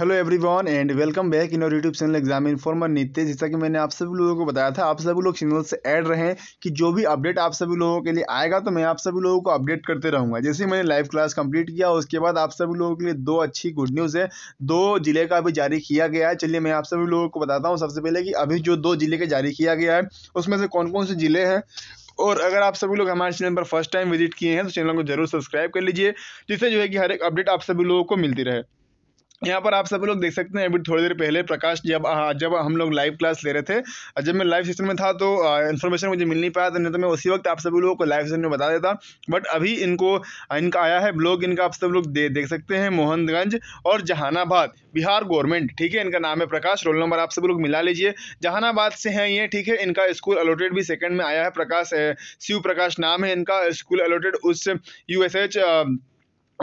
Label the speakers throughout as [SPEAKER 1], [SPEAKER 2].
[SPEAKER 1] hello everyone and welcome back in our YouTube channel exam informer नित्य जैसा कि मैंने आप सभी लोगों को बताया था आप सभी लोग चैनल से ऐड हैं कि जो भी अपडेट आप सभी लोगों के लिए आएगा तो मैं आप सभी लोगों को अपडेट करते रहूंगा जैसे मैंने लाइव क्लास कंप्लीट किया उसके बाद आप सभी लोगों के लिए दो अच्छी गुड न्यूज़ है दो जिले का अभी जारी किया गया है चलिए मैं आप सभी लोगों को बताता हूँ सबसे पहले कि अभी जो दो जिले का जारी किया गया है उसमें से कौन कौन से जिले हैं और अगर आप सभी लोग हमारे चैनल पर फर्स्ट टाइम विजिट किए हैं तो चैनल को जरूर सब्सक्राइब कर लीजिए जिससे जो है कि हर एक अपडेट आप सभी लोगों को मिलती रहे यहाँ पर आप सब लोग देख सकते हैं अभी थोड़ी देर पहले प्रकाश जब हाँ जब हम लोग लाइव क्लास ले रहे थे जब मैं लाइव सेशन में था तो इन्फॉर्मेशन मुझे मिल नहीं पाया था नहीं तो मैं उसी वक्त आप सभी लोगों को लाइव सेशन में बता देता बट अभी इनको इनका आया है ब्लॉग इनका आप सब लोग दे, देख सकते हैं मोहनगंज और जहानाबाद बिहार गवर्नमेंट ठीक है इनका नाम है प्रकाश रोल नंबर आप सब लोग मिला लीजिए जहानाबाद से हैं ये ठीक है इनका स्कूल अलोटेड भी सेकेंड में आया है प्रकाश शिव प्रकाश नाम है इनका स्कूल अलोटेड उस यू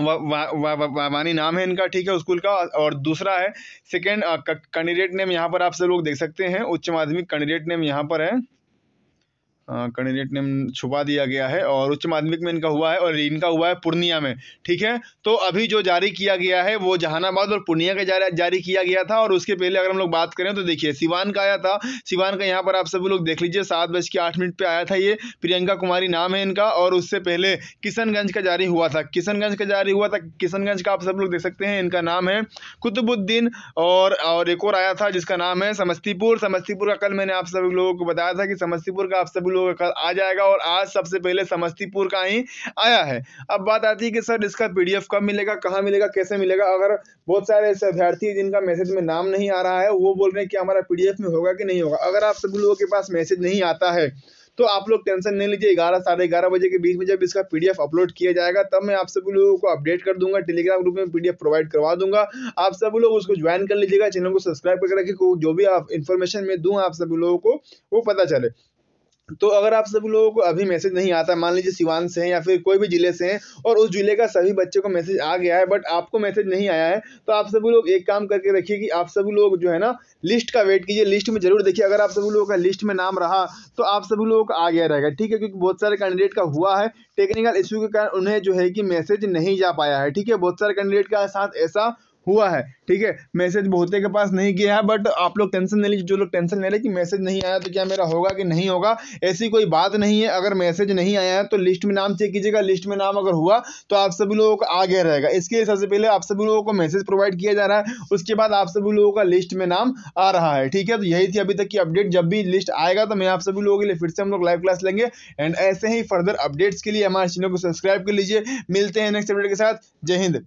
[SPEAKER 1] वानी नाम है इनका ठीक है स्कूल का और दूसरा है सेकेंड कैंडिडेट नेम यहाँ पर आप सब लोग देख सकते हैं उच्च माध्यमिक कैंडिडेट नेम यहाँ पर है कैंडिडेट नेम छुपा दिया गया है और उच्च माध्यमिक में इनका हुआ है और इनका हुआ है पूर्णिया में ठीक है तो अभी जो जारी किया गया है वो जहानाबाद और पूर्णिया का जारी जारी किया गया था और उसके पहले अगर हम लोग बात करें तो देखिए सिवान का आया था सिवान का यहाँ पर आप सभी लोग देख लीजिए सात बज के आठ मिनट पर आया था ये प्रियंका कुमारी नाम है इनका और उससे पहले किशनगंज का जारी हुआ था किशनगंज का जारी हुआ था किशनगंज का आप सब लोग देख सकते हैं इनका नाम है कुतुबुद्दीन और और एक और आया था जिसका नाम है समस्तीपुर समस्तीपुर का कल मैंने आप सभी लोगों को बताया था कि समस्तीपुर का आप सभी लोगों का आ जाएगा और आज सबसे पहले समस्तीपुर का ही आया है अब बात आती है कि सर इसका पी कब मिलेगा कहाँ मिलेगा कैसे मिलेगा अगर बहुत सारे ऐसे अभ्यर्थी जिनका मैसेज में नाम नहीं आ रहा है वो बोल रहे हैं कि हमारा पी में होगा कि नहीं होगा अगर आप सभी लोगों के पास मैसेज नहीं आता है तो आप लोग टेंशन नहीं लीजिए ग्यारह साढ़े ग्यारह बजे के बीच में जब इसका पीडीएफ अपलोड किया जाएगा तब मैं आप सभी लोगों को अपडेट कर दूंगा टेलीग्राम ग्रुप में पीडीएफ प्रोवाइड करवा दूंगा आप सभी लोग उसको ज्वाइन कर लीजिएगा चैनल को सब्सक्राइब करके जो भी आप इन्फॉर्मेशन मैं दूँ आप सभी लोगों को वो पता चले तो अगर आप सभी लोगों को अभी मैसेज नहीं आता मान लीजिए सिवान से हैं या फिर कोई भी ज़िले से हैं और उस ज़िले का सभी बच्चे को मैसेज आ गया है बट आपको मैसेज नहीं आया है तो आप सभी लोग एक काम करके रखिए कि आप सभी लोग जो है ना लिस्ट का वेट कीजिए लिस्ट में ज़रूर देखिए अगर आप सभी लोगों का लिस्ट में नाम रहा तो आप सभी लोगों का आ गया रहेगा ठीक है क्योंकि बहुत सारे कैंडिडेट का हुआ है टेक्निकल इशू के कारण उन्हें जो है कि मैसेज नहीं जा पाया है ठीक है बहुत सारे कैंडिडेट का साथ ऐसा हुआ है ठीक है मैसेज बहुते के पास नहीं गया है बट आप लोग टेंशन नहीं लीजिए जो लोग टेंशन ले रहे कि मैसेज नहीं आया तो क्या मेरा होगा कि नहीं होगा ऐसी कोई बात नहीं है अगर मैसेज नहीं आया है तो लिस्ट में नाम चेक कीजिएगा लिस्ट में नाम अगर हुआ तो आप सभी लोगों को आगे रहेगा इसके लिए सबसे पहले आप सभी लोगों को मैसेज प्रोवाइड किया जा रहा है उसके बाद आप सभी लोगों का लिस्ट में नाम आ रहा है ठीक है तो यही थी अभी तक की अपडेट जब भी लिस्ट आएगा तो मैं आप सभी लोगों के लिए फिर से हम लोग लाइव क्लास लेंगे एंड ऐसे ही फर्दर अपडेट्स के लिए हमारे चैनल को सब्सक्राइब कर लीजिए मिलते हैं नेक्स्ट अपडेट के साथ जय हिंद